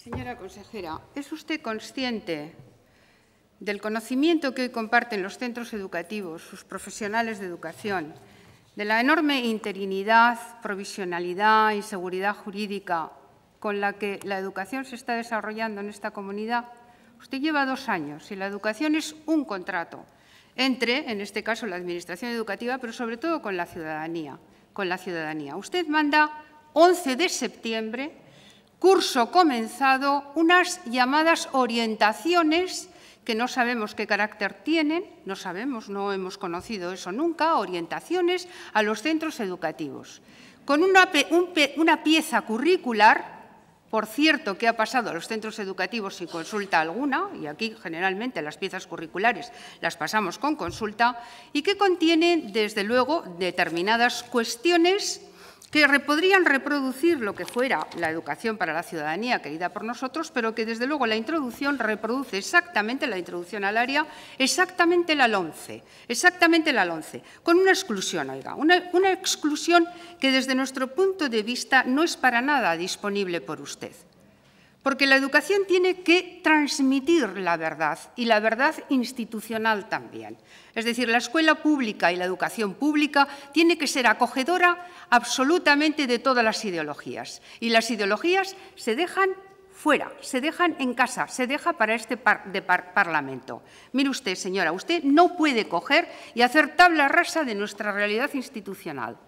Señora consejera, ¿es usted consciente del conocimiento que hoy comparten los centros educativos, sus profesionales de educación, de la enorme interinidad, provisionalidad, y seguridad jurídica con la que la educación se está desarrollando en esta comunidad? Usted lleva dos años y la educación es un contrato entre, en este caso, la Administración Educativa, pero sobre todo con la ciudadanía. Con la ciudadanía. Usted manda 11 de septiembre curso comenzado unas llamadas orientaciones que no sabemos qué carácter tienen, no sabemos, no hemos conocido eso nunca, orientaciones a los centros educativos. Con una, una pieza curricular por cierto, que ha pasado a los centros educativos sin consulta alguna, y aquí generalmente las piezas curriculares las pasamos con consulta, y que contiene, desde luego, determinadas cuestiones que podrían reproducir lo que fuera la educación para la ciudadanía querida por nosotros, pero que desde luego la introducción reproduce exactamente la introducción al área, exactamente la 11, exactamente la 11, con una exclusión, oiga, una exclusión que desde nuestro punto de vista no es para nada disponible por usted. Porque la educación tiene que transmitir la verdad y la verdad institucional también. Es decir, la escuela pública y la educación pública tiene que ser acogedora absolutamente de todas las ideologías. Y las ideologías se dejan fuera, se dejan en casa, se deja para este de Parlamento. Mire usted, señora, usted no puede coger y hacer tabla rasa de nuestra realidad institucional.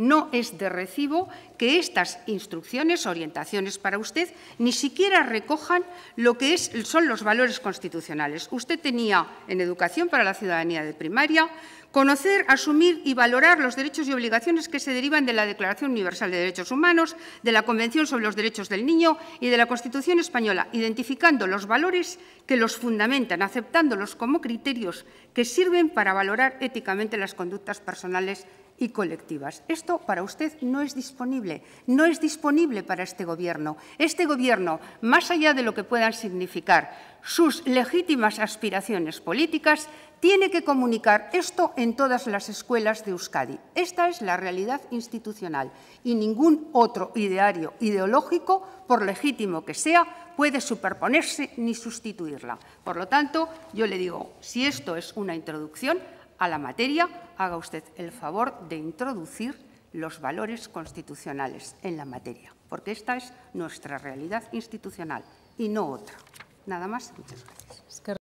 No es de recibo que estas instrucciones, orientaciones para usted, ni siquiera recojan lo que son los valores constitucionales. Usted tenía en Educación para la Ciudadanía de Primaria conocer, asumir y valorar los derechos y obligaciones que se derivan de la Declaración Universal de Derechos Humanos, de la Convención sobre los Derechos del Niño y de la Constitución Española, identificando los valores que los fundamentan, aceptándolos como criterios que sirven para valorar éticamente las conductas personales y colectivas. Esto para usted no es disponible, no es disponible para este Gobierno. Este Gobierno, más allá de lo que puedan significar sus legítimas aspiraciones políticas, tiene que comunicar esto en todas las escuelas de Euskadi. Esta es la realidad institucional y ningún otro ideario ideológico, por legítimo que sea, puede superponerse ni sustituirla. Por lo tanto, yo le digo, si esto es una introducción, a la materia, haga usted el favor de introducir los valores constitucionales en la materia, porque esta es nuestra realidad institucional y no otra. Nada más, muchas gracias.